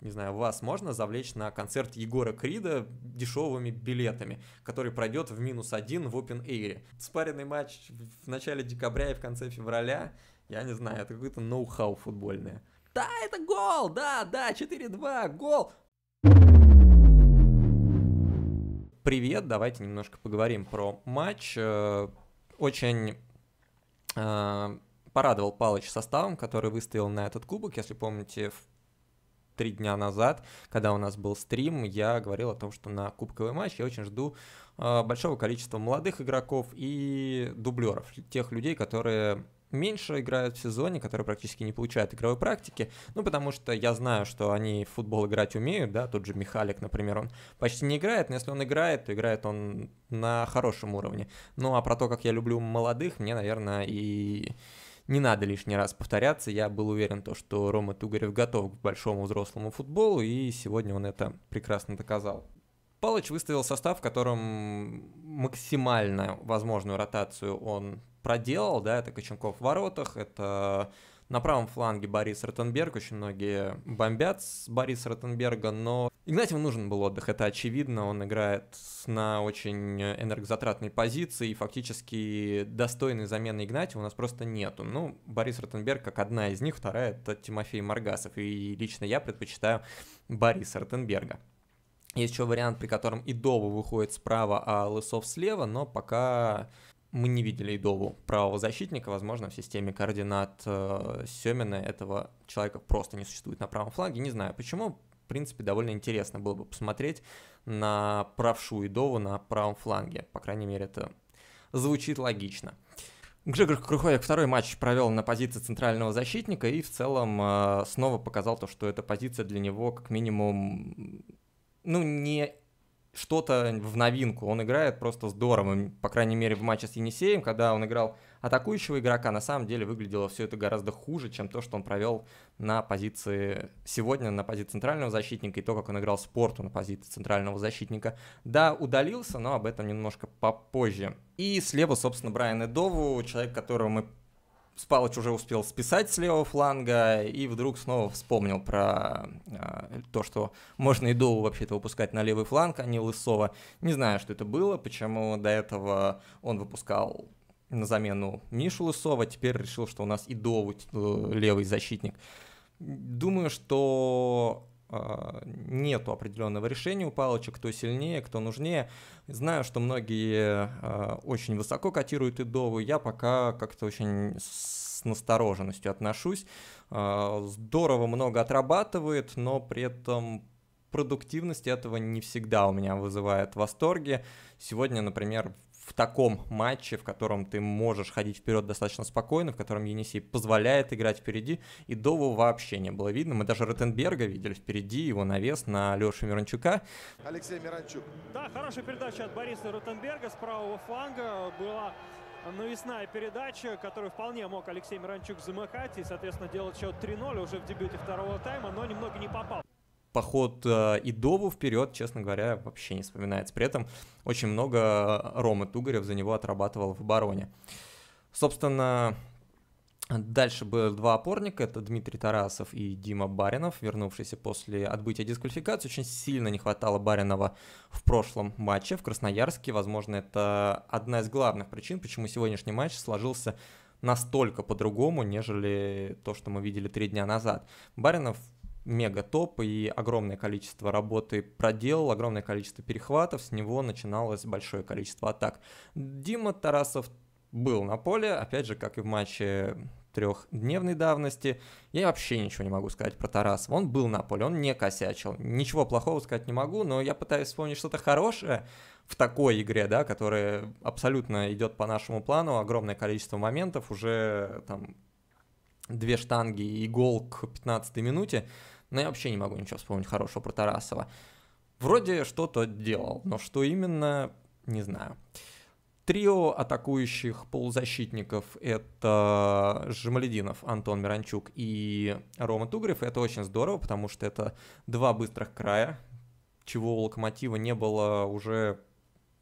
не знаю, вас можно завлечь на концерт Егора Крида дешевыми билетами, который пройдет в минус один в Open Air. Спаренный матч в начале декабря и в конце февраля, я не знаю, это какое-то ноу-хау футбольное. Да, это гол, да, да, 4-2, гол. Привет, давайте немножко поговорим про матч. Э, очень э, порадовал Палыч составом, который выставил на этот кубок. Если помните, в три дня назад, когда у нас был стрим, я говорил о том, что на кубковый матч я очень жду э, большого количества молодых игроков и дублеров, тех людей, которые меньше играют в сезоне, которые практически не получают игровой практики, ну, потому что я знаю, что они в футбол играть умеют, да, тот же Михалик, например, он почти не играет, но если он играет, то играет он на хорошем уровне. Ну, а про то, как я люблю молодых, мне, наверное, и не надо лишний раз повторяться. Я был уверен, то, что Рома Тугарев готов к большому взрослому футболу, и сегодня он это прекрасно доказал. Палыч выставил состав, в котором максимально возможную ротацию он проделал, да, это Коченков в воротах, это на правом фланге Борис Ротенберг, очень многие бомбят с Бориса Ротенберга, но Игнатьеву нужен был отдых, это очевидно, он играет на очень энергозатратной позиции, и фактически достойной замены Игнатьева у нас просто нету. Ну, Борис Ротенберг как одна из них, вторая это Тимофей Маргасов, и лично я предпочитаю Бориса Ротенберга. Есть еще вариант, при котором и Идова выходит справа, а Лысов слева, но пока мы не видели Идову правого защитника, возможно, в системе координат э, Семина этого человека просто не существует на правом фланге, не знаю почему, в принципе, довольно интересно было бы посмотреть на правшу Идову на правом фланге, по крайней мере, это звучит логично. Грегор Крухояк второй матч провел на позиции центрального защитника и в целом э, снова показал то, что эта позиция для него как минимум ну, не что-то в новинку. Он играет просто здорово. по крайней мере, в матче с Енисеем, когда он играл атакующего игрока, на самом деле выглядело все это гораздо хуже, чем то, что он провел на позиции сегодня, на позиции центрального защитника, и то, как он играл спорту на позиции центрального защитника. Да, удалился, но об этом немножко попозже. И слева, собственно, Брайан Эдову, человек, которого мы Спалыч уже успел списать с левого фланга и вдруг снова вспомнил про э, то, что можно и Доу вообще-то выпускать на левый фланг, а не Лысова. Не знаю, что это было, почему до этого он выпускал на замену Мишу Лысова, теперь решил, что у нас и Доу э, левый защитник. Думаю, что а, нету определенного решения у палочек, кто сильнее, кто нужнее. Знаю, что многие а, очень высоко котируют идову, я пока как-то очень с настороженностью отношусь. А, здорово много отрабатывает, но при этом продуктивность этого не всегда у меня вызывает восторги. Сегодня, например, в таком матче, в котором ты можешь ходить вперед достаточно спокойно, в котором Енисей позволяет играть впереди, и Дову вообще не было видно. Мы даже Ротенберга видели впереди, его навес на Лешу Миранчука. Алексей Миранчук. Да, хорошая передача от Бориса Ротенберга с правого фланга. Была навесная передача, которую вполне мог Алексей Миранчук замыкать и, соответственно, делать счет 3-0 уже в дебюте второго тайма, но немного не попал поход э, Идову вперед, честно говоря, вообще не вспоминается. При этом очень много э, Ромы Тугарев за него отрабатывал в обороне. Собственно, Дальше был два опорника, это Дмитрий Тарасов и Дима Баринов, вернувшиеся после отбытия дисквалификации. Очень сильно не хватало Баринова в прошлом матче в Красноярске. Возможно, это одна из главных причин, почему сегодняшний матч сложился настолько по-другому, нежели то, что мы видели три дня назад. Баринов мега топ и огромное количество работы проделал, огромное количество перехватов, с него начиналось большое количество атак. Дима Тарасов был на поле, опять же, как и в матче трехдневной давности. Я вообще ничего не могу сказать про Тарасова. Он был на поле, он не косячил. Ничего плохого сказать не могу, но я пытаюсь вспомнить что-то хорошее в такой игре, да, которая абсолютно идет по нашему плану, огромное количество моментов, уже там две штанги и гол к 15 минуте но ну, я вообще не могу ничего вспомнить хорошего про Тарасова. Вроде что-то делал, но что именно, не знаю. Трио атакующих полузащитников — это Жамалединов, Антон Миранчук и Рома Тугрев. Это очень здорово, потому что это два быстрых края, чего у Локомотива не было уже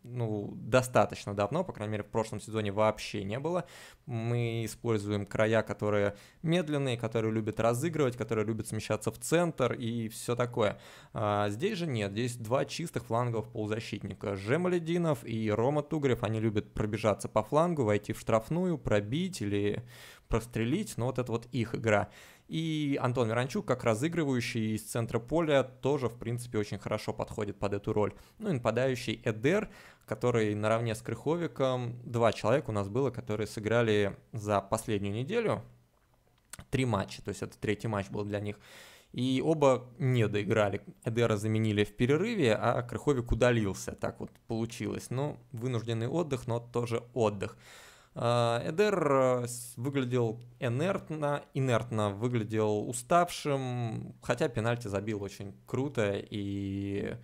ну, достаточно давно, по крайней мере, в прошлом сезоне вообще не было. Мы используем края, которые медленные, которые любят разыгрывать, которые любят смещаться в центр и все такое. А здесь же нет, здесь два чистых фланговых полузащитника. Жемалединов и Рома Тугрев, они любят пробежаться по флангу, войти в штрафную, пробить или прострелить, но вот это вот их игра. И Антон Миранчук, как разыгрывающий из центра поля, тоже, в принципе, очень хорошо подходит под эту роль. Ну и нападающий Эдер, который наравне с Крыховиком, два человека у нас было, которые сыграли за последнюю неделю три матча, то есть это третий матч был для них. И оба не доиграли. Эдера заменили в перерыве, а Крыховик удалился. Так вот получилось. Ну, вынужденный отдых, но тоже отдых. А, Эдер э, выглядел инертно, инертно выглядел уставшим, хотя пенальти забил очень круто и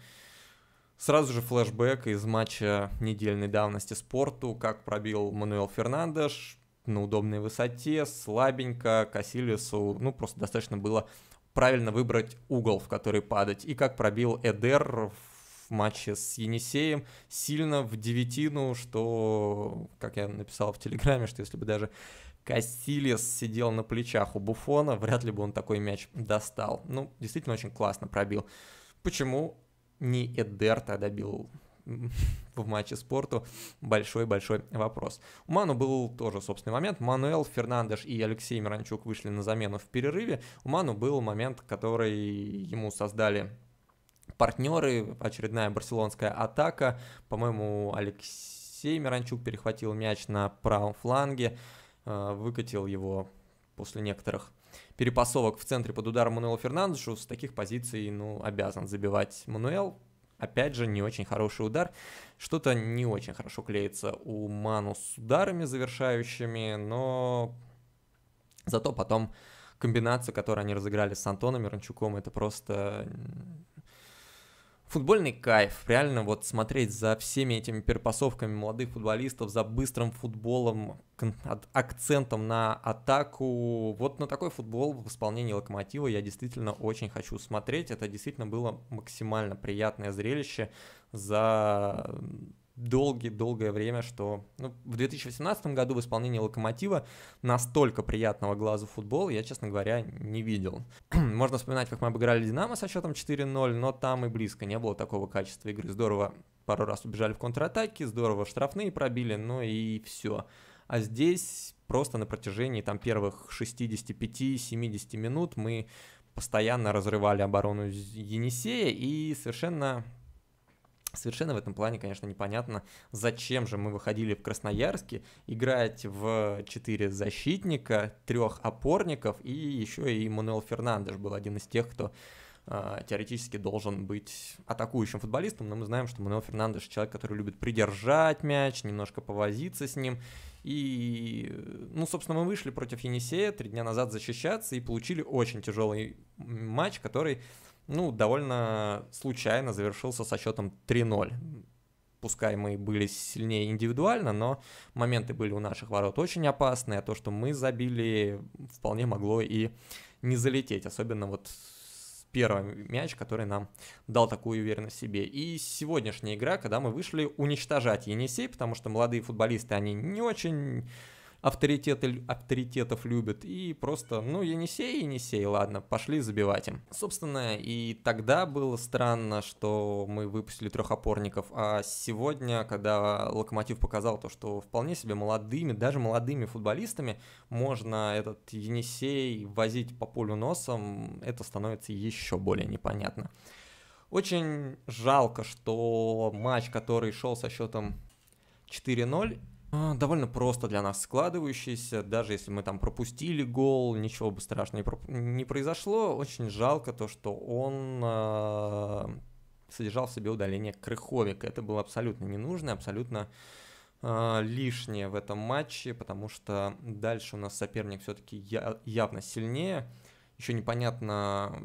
Сразу же флешбэк из матча недельной давности спорту, как пробил Мануэл Фернандеш на удобной высоте, слабенько, Касилису, ну, просто достаточно было правильно выбрать угол, в который падать, и как пробил Эдер в матче с Енисеем сильно в девятину, что, как я написал в Телеграме, что если бы даже Кассилис сидел на плечах у Буфона, вряд ли бы он такой мяч достал. Ну, действительно очень классно пробил. Почему не Эдерта добил в матче спорту большой-большой вопрос. У Ману был тоже собственный момент. Мануэл Фернандеш и Алексей Миранчук вышли на замену в перерыве. У Ману был момент, который ему создали партнеры, очередная барселонская атака. По-моему, Алексей Миранчук перехватил мяч на правом фланге, э, выкатил его после некоторых перепасовок в центре под ударом Мануэла Фернандешу. С таких позиций, ну, обязан забивать Мануэл. Опять же, не очень хороший удар. Что-то не очень хорошо клеится у Ману с ударами завершающими, но зато потом комбинация которую они разыграли с Антоном Мирончуком это просто футбольный кайф, реально вот смотреть за всеми этими перепасовками молодых футболистов, за быстрым футболом, акцентом на атаку. Вот на такой футбол в исполнении Локомотива я действительно очень хочу смотреть. Это действительно было максимально приятное зрелище за долгое-долгое время, что ну, в 2018 году в исполнении «Локомотива» настолько приятного глазу футбол я, честно говоря, не видел. Можно вспоминать, как мы обыграли «Динамо» со счетом 4-0, но там и близко не было такого качества игры. Здорово пару раз убежали в контратаке, здорово штрафные пробили, ну и все. А здесь просто на протяжении там первых 65-70 минут мы постоянно разрывали оборону Енисея и совершенно Совершенно в этом плане, конечно, непонятно, зачем же мы выходили в Красноярске играть в четыре защитника, трех опорников, и еще и Мануэл Фернандеш был один из тех, кто э, теоретически должен быть атакующим футболистом, но мы знаем, что Мануэл Фернандеш человек, который любит придержать мяч, немножко повозиться с ним, и, ну, собственно, мы вышли против Енисея три дня назад защищаться и получили очень тяжелый матч, который ну, довольно случайно завершился со счетом 3-0. Пускай мы были сильнее индивидуально, но моменты были у наших ворот очень опасные, а то, что мы забили, вполне могло и не залететь, особенно вот первый мяч, который нам дал такую уверенность в себе. И сегодняшняя игра, когда мы вышли уничтожать Енисей, потому что молодые футболисты, они не очень авторитеты, авторитетов любят, и просто, ну, Енисей, Енисей, ладно, пошли забивать им. Собственно, и тогда было странно, что мы выпустили трех опорников, а сегодня, когда Локомотив показал то, что вполне себе молодыми, даже молодыми футболистами можно этот Енисей возить по полю носом, это становится еще более непонятно. Очень жалко, что матч, который шел со счетом 4-0, а, довольно просто для нас складывающийся. Даже если мы там пропустили гол, ничего бы страшного не произошло. Очень жалко то, что он а, содержал в себе удаление Крыховика. Это было абсолютно не нужно, абсолютно а, лишнее в этом матче, потому что дальше у нас соперник все-таки явно сильнее. Еще непонятно,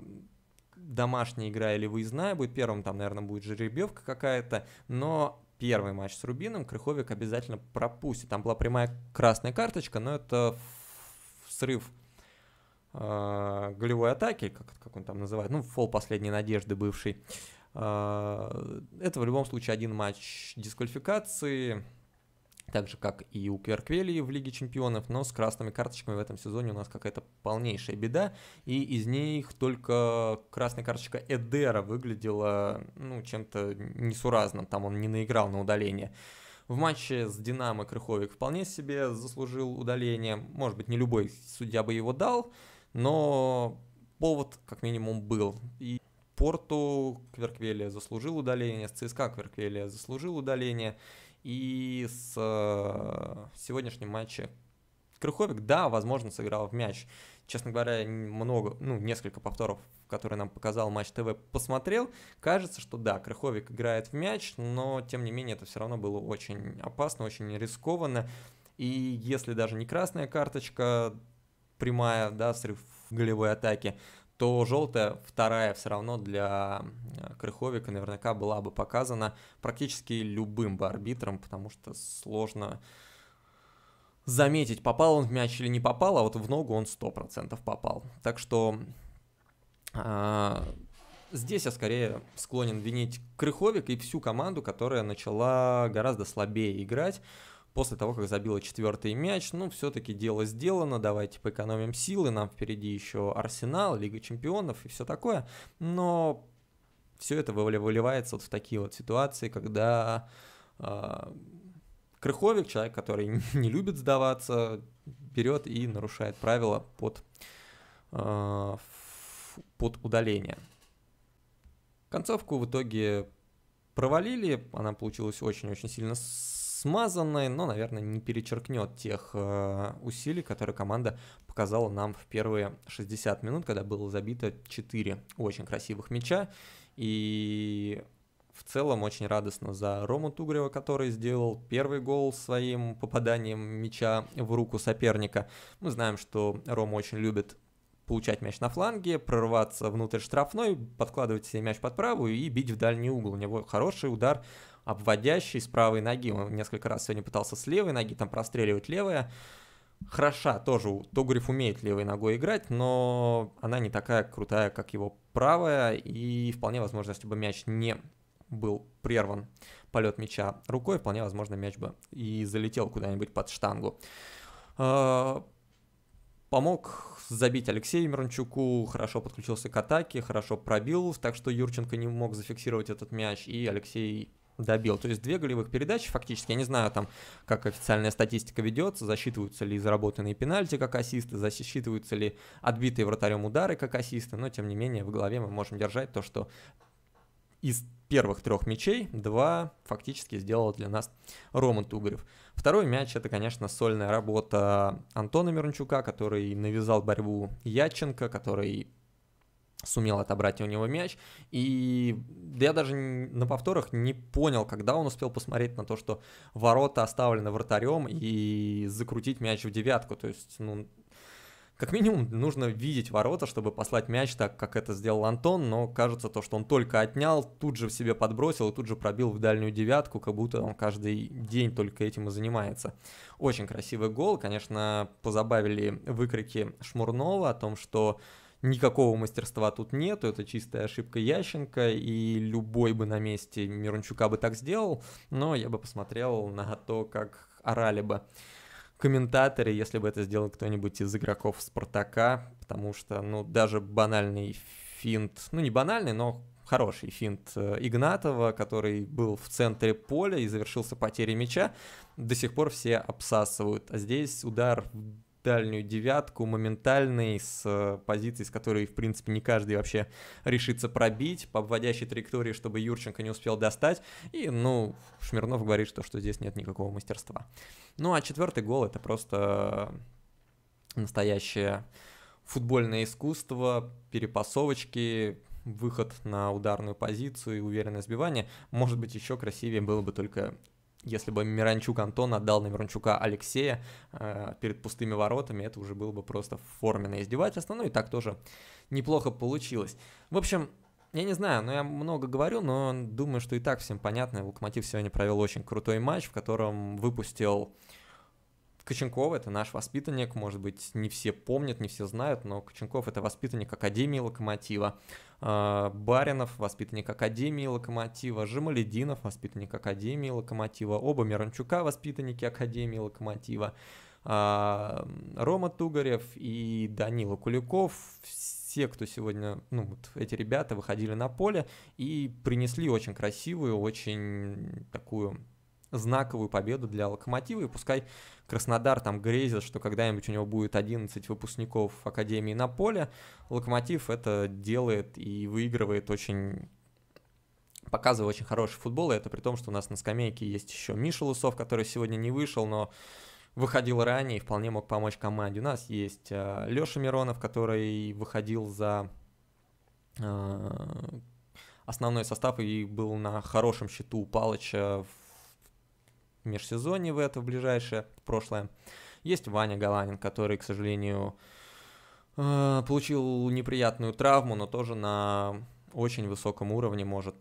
домашняя игра или выездная будет первым, там, наверное, будет жеребьевка какая-то, но первый матч с Рубином Крыховик обязательно пропустит. Там была прямая красная карточка, но это срыв э, голевой атаки, как, как он там называет, ну, фол последней надежды бывший. Э, это в любом случае один матч дисквалификации так же, как и у Кверквелии в Лиге Чемпионов, но с красными карточками в этом сезоне у нас какая-то полнейшая беда, и из них только красная карточка Эдера выглядела ну, чем-то несуразным, там он не наиграл на удаление. В матче с Динамо Крыховик вполне себе заслужил удаление, может быть, не любой судья бы его дал, но повод как минимум был. И Порту Кверквелия заслужил удаление, с ЦСКА Кверквелия заслужил удаление, и с э, сегодняшним матча Крыховик, да, возможно, сыграл в мяч. Честно говоря, много, ну, несколько повторов, которые нам показал Матч ТВ, посмотрел. Кажется, что да, Крыховик играет в мяч, но, тем не менее, это все равно было очень опасно, очень рискованно. И если даже не красная карточка, прямая, да, срыв голевой атаки, то желтая вторая все равно для э, Крыховика наверняка была бы показана практически любым бы арбитром, потому что сложно заметить, попал он в мяч или не попал, а вот в ногу он 100% попал. Так что э, здесь я скорее склонен винить Крыховик и всю команду, которая начала гораздо слабее играть после того, как забила четвертый мяч, ну, все-таки дело сделано, давайте поэкономим силы, нам впереди еще Арсенал, Лига Чемпионов и все такое, но все это выливается вот в такие вот ситуации, когда э, Крыховик, человек, который не любит сдаваться, берет и нарушает правила под, э, под удаление. Концовку в итоге провалили, она получилась очень-очень сильно смазанной, но, наверное, не перечеркнет тех э, усилий, которые команда показала нам в первые 60 минут, когда было забито 4 очень красивых мяча. И в целом очень радостно за Рому Тугрева, который сделал первый гол своим попаданием мяча в руку соперника. Мы знаем, что Рома очень любит получать мяч на фланге, прорываться внутрь штрафной, подкладывать себе мяч под правую и бить в дальний угол. У него хороший удар обводящий с правой ноги. Он несколько раз сегодня пытался с левой ноги, там простреливать левая. Хороша тоже, Тогурев умеет левой ногой играть, но она не такая крутая, как его правая, и вполне возможно, если бы мяч не был прерван полет мяча рукой, вполне возможно, мяч бы и залетел куда-нибудь под штангу. А, помог забить Алексею Мирончуку, хорошо подключился к атаке, хорошо пробил, так что Юрченко не мог зафиксировать этот мяч, и Алексей добил. То есть две голевых передачи фактически, я не знаю там, как официальная статистика ведется, засчитываются ли заработанные пенальти как ассисты, засчитываются ли отбитые вратарем удары как ассисты, но тем не менее в голове мы можем держать то, что из первых трех мячей два фактически сделал для нас Роман Тугарев. Второй мяч это, конечно, сольная работа Антона Мирончука, который навязал борьбу Яченко, который сумел отобрать у него мяч. И я даже на повторах не понял, когда он успел посмотреть на то, что ворота оставлены вратарем и закрутить мяч в девятку. То есть, ну, как минимум, нужно видеть ворота, чтобы послать мяч так, как это сделал Антон, но кажется то, что он только отнял, тут же в себе подбросил и тут же пробил в дальнюю девятку, как будто он каждый день только этим и занимается. Очень красивый гол, конечно, позабавили выкрики Шмурнова о том, что Никакого мастерства тут нету, это чистая ошибка Ященко, и любой бы на месте Мирончука бы так сделал, но я бы посмотрел на то, как орали бы комментаторы, если бы это сделал кто-нибудь из игроков Спартака, потому что, ну, даже банальный финт, ну, не банальный, но хороший финт э, Игнатова, который был в центре поля и завершился потерей мяча, до сих пор все обсасывают. А здесь удар дальнюю девятку, моментальный, с э, позиции, с которой, в принципе, не каждый вообще решится пробить, по обводящей траектории, чтобы Юрченко не успел достать. И, ну, Шмирнов говорит, что, что здесь нет никакого мастерства. Ну, а четвертый гол — это просто настоящее футбольное искусство, перепасовочки, выход на ударную позицию и уверенное сбивание. Может быть, еще красивее было бы только если бы Миранчук Антон отдал на Миранчука Алексея э, перед пустыми воротами, это уже было бы просто форменное издевательство, ну и так тоже неплохо получилось. В общем, я не знаю, но я много говорю, но думаю, что и так всем понятно. Локомотив сегодня провел очень крутой матч, в котором выпустил э, Коченков — это наш воспитанник, может быть, не все помнят, не все знают, но Коченков — это воспитанник Академии Локомотива, а, Баринов — воспитанник Академии Локомотива, Жемалединов — воспитанник Академии Локомотива, оба Миранчука — воспитанники Академии Локомотива, а, Рома Тугарев и Данила Куликов все, кто сегодня, ну, вот эти ребята выходили на поле и принесли очень красивую, очень такую знаковую победу для Локомотива, и пускай Краснодар там грезит, что когда-нибудь у него будет 11 выпускников Академии на поле, Локомотив это делает и выигрывает очень показывает очень хороший футбол, и это при том, что у нас на скамейке есть еще Миша Лусов, который сегодня не вышел, но выходил ранее и вполне мог помочь команде. У нас есть э, Леша Миронов, который выходил за э, основной состав и был на хорошем счету у Палыча в межсезонье в это, в ближайшее, в прошлое. Есть Ваня Галанин, который, к сожалению, э, получил неприятную травму, но тоже на очень высоком уровне может.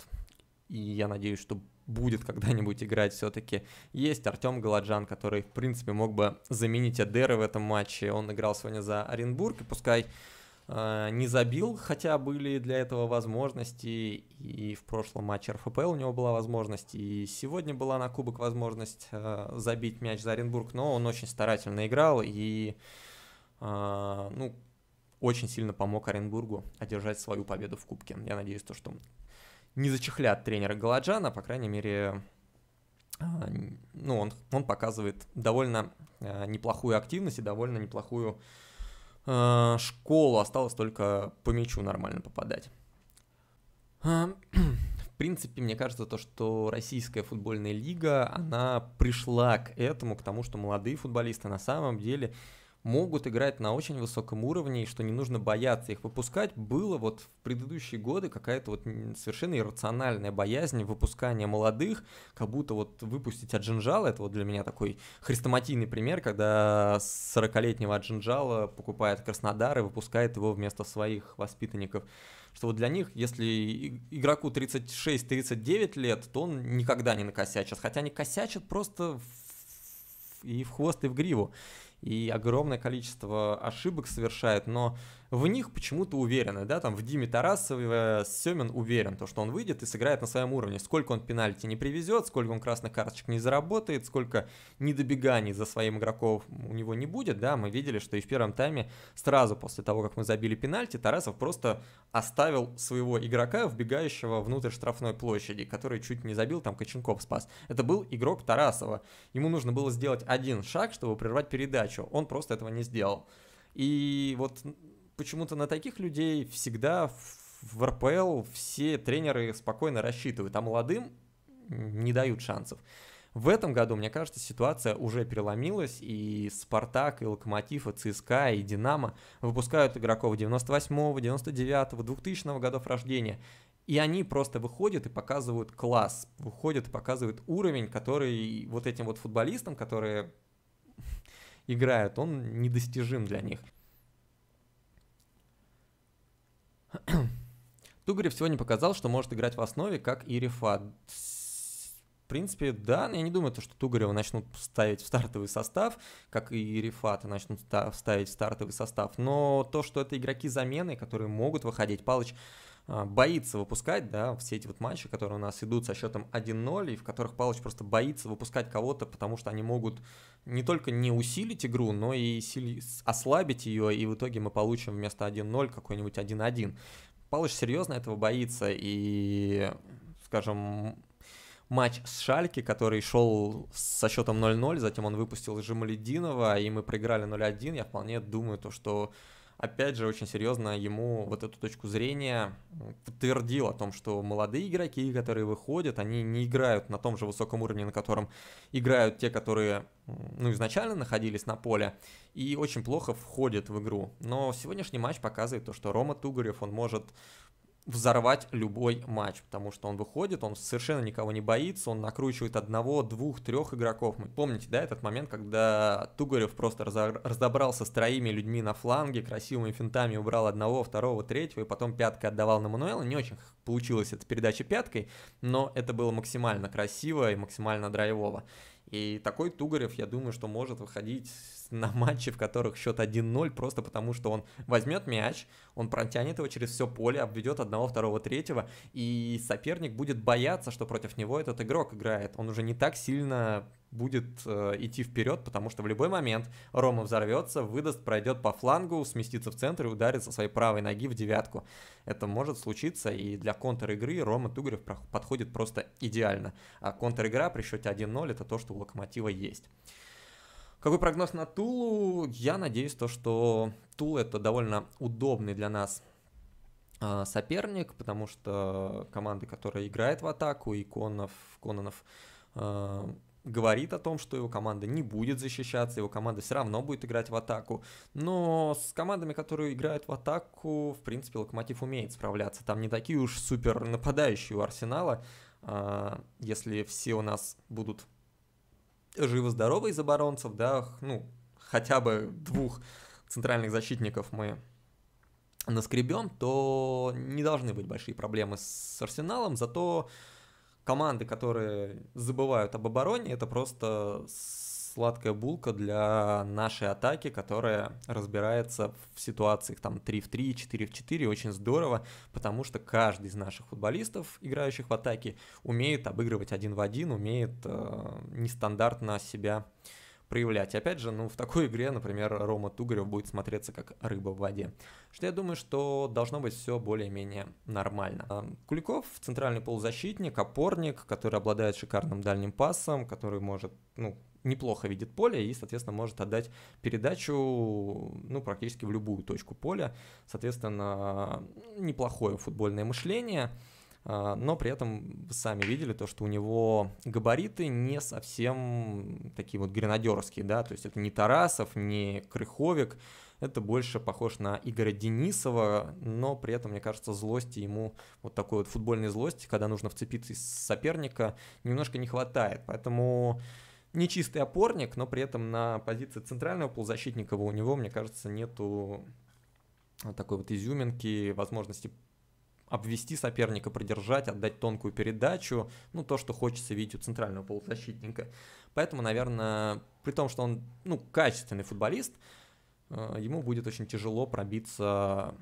И я надеюсь, что будет когда-нибудь играть все-таки. Есть Артем Галаджан, который, в принципе, мог бы заменить Адера в этом матче. Он играл сегодня за Оренбург, и пускай Э, не забил, хотя были для этого возможности, и в прошлом матче РФПЛ у него была возможность, и сегодня была на кубок возможность э, забить мяч за Оренбург, но он очень старательно играл и э, ну, очень сильно помог Оренбургу одержать свою победу в кубке. Я надеюсь, то, что не зачехлят тренера Галаджана, по крайней мере, ну, он, он показывает довольно неплохую активность и довольно неплохую Э, школу, осталось только по мячу нормально попадать. В принципе, мне кажется, то, что российская футбольная лига, она пришла к этому, к тому, что молодые футболисты на самом деле могут играть на очень высоком уровне, и что не нужно бояться их выпускать. Было вот в предыдущие годы какая-то вот совершенно иррациональная боязнь выпускания молодых, как будто вот выпустить Аджинжала, это вот для меня такой хрестоматийный пример, когда 40-летнего Аджинжала покупает Краснодар и выпускает его вместо своих воспитанников что вот для них, если игроку 36-39 лет, то он никогда не накосячит, хотя они косячат просто в... и в хвост, и в гриву и огромное количество ошибок совершает, но в них почему-то уверены, да, там в Диме Тарасове э, Семен уверен, то, что он выйдет и сыграет на своем уровне. Сколько он пенальти не привезет, сколько он красных карточек не заработает, сколько недобеганий за своим игроков у него не будет, да, мы видели, что и в первом тайме сразу после того, как мы забили пенальти, Тарасов просто оставил своего игрока, вбегающего внутрь штрафной площади, который чуть не забил, там Коченков спас. Это был игрок Тарасова. Ему нужно было сделать один шаг, чтобы прервать передачу. Он просто этого не сделал. И вот почему-то на таких людей всегда в РПЛ все тренеры спокойно рассчитывают, а молодым не дают шансов. В этом году, мне кажется, ситуация уже переломилась, и «Спартак», и «Локомотив», и «ЦСКА», и «Динамо» выпускают игроков 98-го, 99-го, 2000-го годов рождения. И они просто выходят и показывают класс, выходят и показывают уровень, который вот этим вот футболистам, которые играют, он недостижим для них. Тугарев сегодня показал, что может играть в основе, как и Рифат. В принципе, да, но я не думаю, что Тугарева начнут ставить в стартовый состав, как и Рифата начнут ставить в стартовый состав. Но то, что это игроки замены, которые могут выходить, Палыч а, боится выпускать, да, все эти вот матчи, которые у нас идут со счетом 1-0, и в которых Палыч просто боится выпускать кого-то, потому что они могут не только не усилить игру, но и ослабить ее, и в итоге мы получим вместо 1-0 какой-нибудь 1-1. Палыч серьезно этого боится, и, скажем, матч с Шальки, который шел со счетом 0-0, затем он выпустил Жималединова, и мы проиграли 0-1, я вполне думаю то, что опять же, очень серьезно ему вот эту точку зрения подтвердил о том, что молодые игроки, которые выходят, они не играют на том же высоком уровне, на котором играют те, которые ну, изначально находились на поле, и очень плохо входят в игру. Но сегодняшний матч показывает то, что Рома Тугарев, он может взорвать любой матч, потому что он выходит, он совершенно никого не боится, он накручивает одного, двух, трех игроков. Мы помните, да, этот момент, когда Тугарев просто разобрался с троими людьми на фланге, красивыми финтами убрал одного, второго, третьего, и потом пяткой отдавал на Мануэла. Не очень получилось эта передача пяткой, но это было максимально красиво и максимально драйвово. И такой Тугарев, я думаю, что может выходить на матче, в которых счет 1-0, просто потому что он возьмет мяч, он протянет его через все поле, обведет одного, второго, третьего, и соперник будет бояться, что против него этот игрок играет. Он уже не так сильно будет э, идти вперед, потому что в любой момент Рома взорвется, выдаст, пройдет по флангу, сместится в центр и ударит со своей правой ноги в девятку. Это может случиться, и для контр-игры Рома Тугрев подходит просто идеально. А контр-игра при счете 1-0 это то, что у Локомотива есть. Какой прогноз на Тулу? Я надеюсь, то, что Тула это довольно удобный для нас а, соперник, потому что команда, которая играет в атаку, и Конов, Кононов э, говорит о том, что его команда не будет защищаться, его команда все равно будет играть в атаку. Но с командами, которые играют в атаку, в принципе, Локомотив умеет справляться. Там не такие уж супер нападающие у Арсенала. Э, если все у нас будут живо здоровы из оборонцев, да, ну, хотя бы двух центральных защитников мы наскребем, то не должны быть большие проблемы с Арсеналом, зато команды, которые забывают об обороне, это просто сладкая булка для нашей атаки, которая разбирается в ситуациях там 3 в 3, 4 в 4, очень здорово, потому что каждый из наших футболистов, играющих в атаке, умеет обыгрывать один в один, умеет э, нестандартно себя проявлять. опять же, ну, в такой игре, например, Рома Тугарев будет смотреться как рыба в воде. Что я думаю, что должно быть все более-менее нормально. Э, Куликов – центральный полузащитник, опорник, который обладает шикарным дальним пасом, который может, ну, неплохо видит поле и, соответственно, может отдать передачу, ну, практически в любую точку поля. Соответственно, неплохое футбольное мышление а, но при этом вы сами видели то, что у него габариты не совсем такие вот гренадерские, да, то есть это не Тарасов, не Крыховик, это больше похож на Игоря Денисова, но при этом, мне кажется, злости ему, вот такой вот футбольной злости, когда нужно вцепиться из соперника, немножко не хватает, поэтому не чистый опорник, но при этом на позиции центрального полузащитника у него, мне кажется, нету такой вот изюминки, возможности обвести соперника, продержать, отдать тонкую передачу, ну, то, что хочется видеть у центрального полузащитника. Поэтому, наверное, при том, что он, ну, качественный футболист, э, ему будет очень тяжело пробиться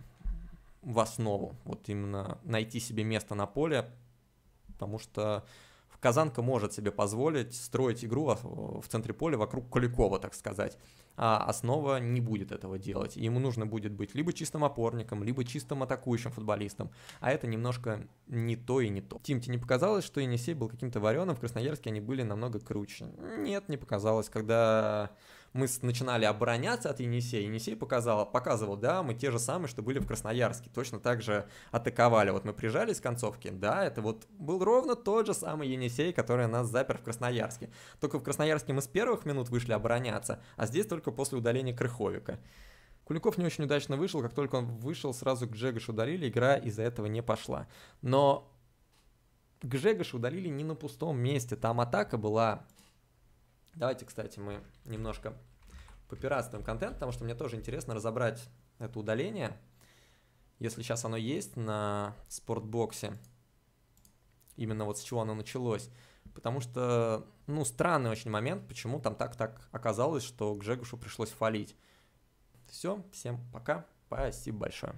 в основу, вот именно найти себе место на поле, потому что Казанка может себе позволить строить игру в центре поля вокруг Куликова, так сказать. А основа не будет этого делать. Ему нужно будет быть либо чистым опорником, либо чистым атакующим футболистом. А это немножко не то и не то. Тим, тебе не показалось, что Енисей был каким-то вареным, в Красноярске они были намного круче? Нет, не показалось. Когда мы начинали обороняться от Енисея, Енисей показал, показывал, да, мы те же самые, что были в Красноярске, точно так же атаковали. Вот мы прижались к концовке, да, это вот был ровно тот же самый Енисей, который нас запер в Красноярске. Только в Красноярске мы с первых минут вышли обороняться, а здесь только после удаления Крыховика. Куликов не очень удачно вышел, как только он вышел, сразу к Джегашу удалили, игра из-за этого не пошла. Но к Жегашу удалили не на пустом месте. Там атака была Давайте, кстати, мы немножко попиратствуем контент, потому что мне тоже интересно разобрать это удаление, если сейчас оно есть на спортбоксе, именно вот с чего оно началось. Потому что, ну, странный очень момент, почему там так-так оказалось, что к Жегушу пришлось фалить. Все, всем пока, спасибо большое.